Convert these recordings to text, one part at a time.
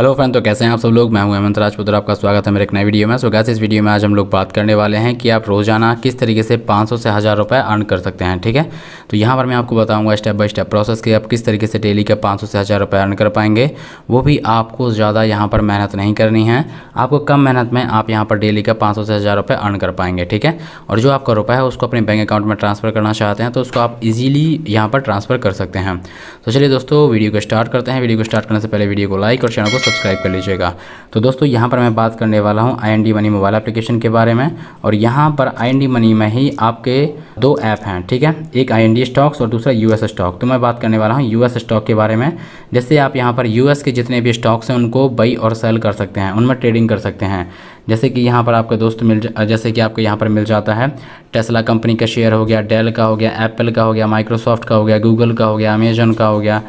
hello friend तो कैसे हैं आप सब लोग मैं हूं हेमंत राजपुत्र आपका स्वागत है मेरे एक नए वीडियो में सो गैस इस वीडियो में आज हम लोग बात करने वाले हैं कि आप रोज़ाना किस तरीके से 500 से हज़ार रुपये अर्न कर सकते हैं ठीक है तो यहाँ पर मैं आपको बताऊंगा स्टेप बाय स्टेप प्रोसेस कि आप किस तरीके से डेली का पाँच से हज़ार रुपये अर्न कर पाएंगे वो भी आपको ज़्यादा यहाँ पर मेहनत नहीं करनी है आपको कम मेहनत में आप यहाँ पर डेली का पाँच से हज़ार रुपये अर्न कर पाएंगे ठीक है और जो आपका रुपये है उसको अपने बैंक अकाउंट में ट्रांसफ़र करना चाहते हैं तो उसको आप ईजिली यहाँ पर ट्रांसफ़र कर सकते हैं तो चलिए दोस्तों वीडियो को स्टार्ट करते हैं वीडियो को स्टार्ट करने से पहले वीडियो को लाइक और चैनल को सब्सक्राइब कर लीजिएगा तो दोस्तों यहाँ पर मैं बात करने वाला हूँ आई मनी मोबाइल एप्लीकेशन के बारे में और यहाँ पर आई मनी में ही आपके दो ऐप हैं ठीक है एक आई स्टॉक्स और दूसरा यू स्टॉक तो मैं बात करने वाला हूँ यू स्टॉक के बारे में जैसे आप यहाँ पर यू के जितने भी स्टॉक्स हैं उनको बई और सेल कर सकते हैं उनमें ट्रेडिंग कर सकते हैं जैसे कि यहाँ पर आपका दोस्त मिल जैसे कि आपको यहाँ पर मिल जाता है टेस्ला कंपनी का शेयर हो गया डेल का हो गया एप्पल का हो गया माइक्रोसॉफ्ट का हो गया गूगल का हो गया अमेजन का हो गया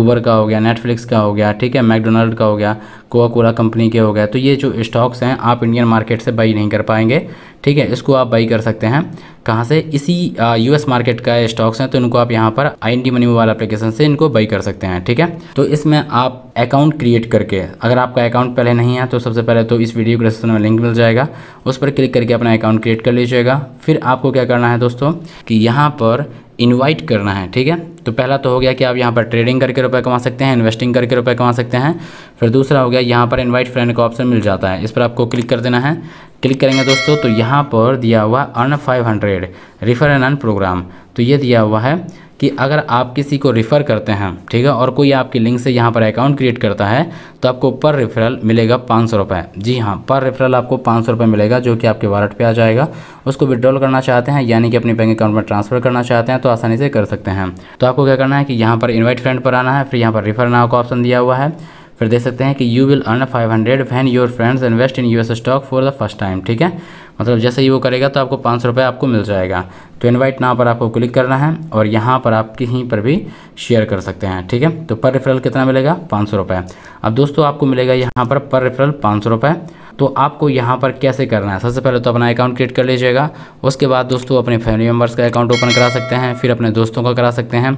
ऊबर का हो गया नेटफ्लिक्स का हो गया ठीक है मैकडोनल्ड का हो गया कोआ कोला कंपनी के हो गया तो ये जो स्टॉक्स हैं आप इंडियन मार्केट से बाई नहीं कर पाएंगे ठीक है इसको आप बाई कर सकते हैं कहाँ से इसी यूएस मार्केट का स्टॉक्स हैं तो इनको आप यहाँ पर I N T money mobile application से इनको बाई कर सकते हैं ठीक है तो इसमें आप अकाउंट क्रिएट करके अगर आपका अकाउंट पहले नहीं है तो सबसे पहले तो इस वीडियो के डिस्क्रिप्शन में लिंक मिल जाएगा उस पर क्लिक करके अपना अकाउंट क्रिएट कर लीजिएगा फिर आपको क्या करना है दोस्तों कि यहाँ पर इनवाइट करना है ठीक है तो पहला तो हो गया कि आप यहाँ पर ट्रेडिंग करके रुपए कमा सकते हैं इन्वेस्टिंग करके रुपए कमा सकते हैं फिर दूसरा हो गया यहाँ पर इनवाइट फ्रेंड का ऑप्शन मिल जाता है इस पर आपको क्लिक कर देना है क्लिक करेंगे दोस्तों तो यहाँ पर दिया हुआ earn 500 refer and earn program तो ये दिया हुआ है कि अगर आप किसी को रिफ़र करते हैं ठीक है और कोई आपकी लिंक से यहाँ पर अकाउंट क्रिएट करता है तो आपको पर रेफरल मिलेगा पाँच सौ रुपये जी हाँ पर रेफरल आपको पाँच सौ रुपये मिलेगा जो कि आपके वॉलेट पर आ जाएगा उसको विड्रॉल करना चाहते हैं यानी कि अपने बैंक अकाउंट में ट्रांसफ़र करना चाहते हैं तो आसानी से कर सकते हैं तो आपको क्या करना है कि यहाँ पर इन्वाइट फ्रेंड पर आना है फिर यहाँ पर रिफ़र नाव का ऑप्शन दिया हुआ है फिर देख सकते हैं कि you will earn five hundred when your friends invest in U S stock for the first time ठीक है मतलब जैसे ही वो करेगा तो आपको पाँच सौ रुपये आपको मिल जाएगा तो इनवाइट नाव पर आपको क्लिक करना है और यहाँ पर आप कहीं पर भी शेयर कर सकते हैं ठीक है तो पर रेफरल कितना मिलेगा पाँच सौ रुपये अब दोस्तों आपको मिलेगा यहाँ पर पर रेफरल पाँच सौ रुपये तो आपको यहाँ पर कैसे करना है सबसे पहले तो अपना अकाउंट क्रिएट कर लीजिएगा उसके बाद दोस्तों अपने फैमिली मेम्बर्स का अकाउंट ओपन करा सकते हैं फिर अपने दोस्तों का करा सकते हैं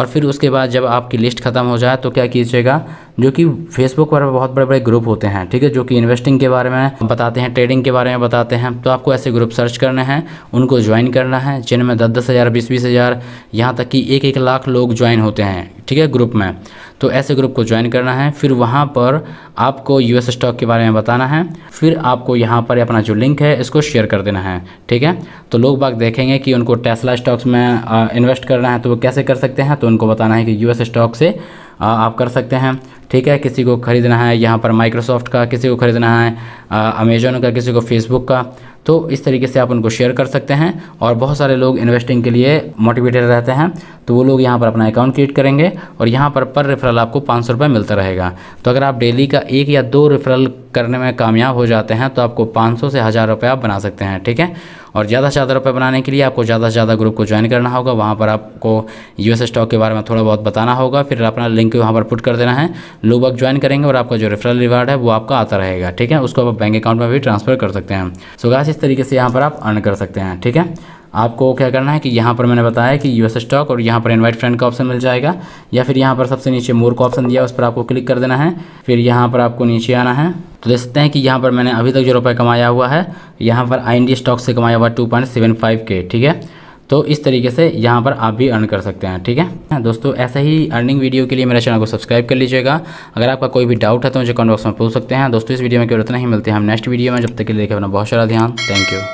और फिर उसके बाद जब आपकी लिस्ट ख़त्म हो जाए तो क्या कीजिएगा जो कि फेसबुक पर बहुत बड़े बड़े ग्रुप होते हैं ठीक है जो कि इन्वेस्टिंग के बारे में बताते हैं ट्रेडिंग के बारे में बताते हैं तो आपको ऐसे ग्रुप सर्च करने हैं उनको ज्वाइन करना है जिनमें दस दस हज़ार बीस बीस हज़ार यहाँ तक कि एक एक लाख लोग ज्वाइन होते हैं ठीक है ग्रुप में तो ऐसे ग्रुप को ज्वाइन करना है फिर वहाँ पर आपको यू स्टॉक के बारे में बताना है फिर आपको यहाँ पर अपना जो लिंक है इसको शेयर कर देना है ठीक है तो लोग बाग देखेंगे कि उनको टेस्ला स्टॉक्स में इन्वेस्ट करना है तो वो कैसे कर सकते हैं तो उनको बताना है कि यूएस स्टॉक से आप कर सकते हैं ठीक है किसी को ख़रीदना है यहाँ पर माइक्रोसॉफ्ट का किसी को ख़रीदना है अमेजोन का किसी को फेसबुक का तो इस तरीके से आप उनको शेयर कर सकते हैं और बहुत सारे लोग इन्वेस्टिंग के लिए मोटिवेटेड रहते हैं तो वो लोग यहाँ पर अपना अकाउंट क्रिएट करेंगे और यहाँ पर पर रेफरल आपको पाँच सौ रुपये मिलता रहेगा तो अगर आप डेली का एक या दो रेफरल करने में कामयाब हो जाते हैं तो आपको पाँच सौ से हज़ार रुपये आप बना सकते हैं ठीक है और ज़्यादा से ज़्यादा रुपये बनाने के लिए आपको ज़्यादा से ज़्यादा ग्रुप को ज्वाइन करना होगा वहाँ पर आपको यू स्टॉक के बारे में थोड़ा बहुत बताना होगा फिर अपना लिंक वहाँ पर पुट कर देना है लोग बाग ज्वाइन करेंगे और आपका जो रेफरल रिवार्ड है वो आपका आता रहेगा ठीक है उसको आप बैंक अकाउंट में भी ट्रांसफर कर सकते हैं सो गाइस इस तरीके से यहाँ पर आप अर्न कर सकते हैं ठीक है आपको क्या करना है कि यहाँ पर मैंने बताया कि यूएस स्टॉक और यहाँ पर इनवाइट फ्रेंड का ऑप्शन मिल जाएगा या फिर यहाँ पर सबसे नीचे मोर का ऑप्शन दिया उस पर आपको क्लिक कर देना है फिर यहाँ पर आपको नीचे आना है तो देख सकते हैं कि यहाँ पर मैंने अभी तक जो रुपये कमाया हुआ है यहाँ पर आई स्टॉक से कमाया हुआ टू पॉइंट सेवन फाइव के ठीक है तो इस तरीके से यहाँ पर आप भी अर्न कर सकते हैं ठीक है दोस्तों ऐसे ही अर्निंग वीडियो के लिए मेरे चैनल को सब्सक्राइब कर लीजिएगा अगर आपका कोई भी डाउट है तो मुझे कमेंट बॉक्स में पूछ सकते हैं दोस्तों इस वीडियो में केवल इतना ही मिलते हैं हम नेक्स्ट वीडियो में जब तक के लिए अपना बहुत सारा ध्यान थैंक यू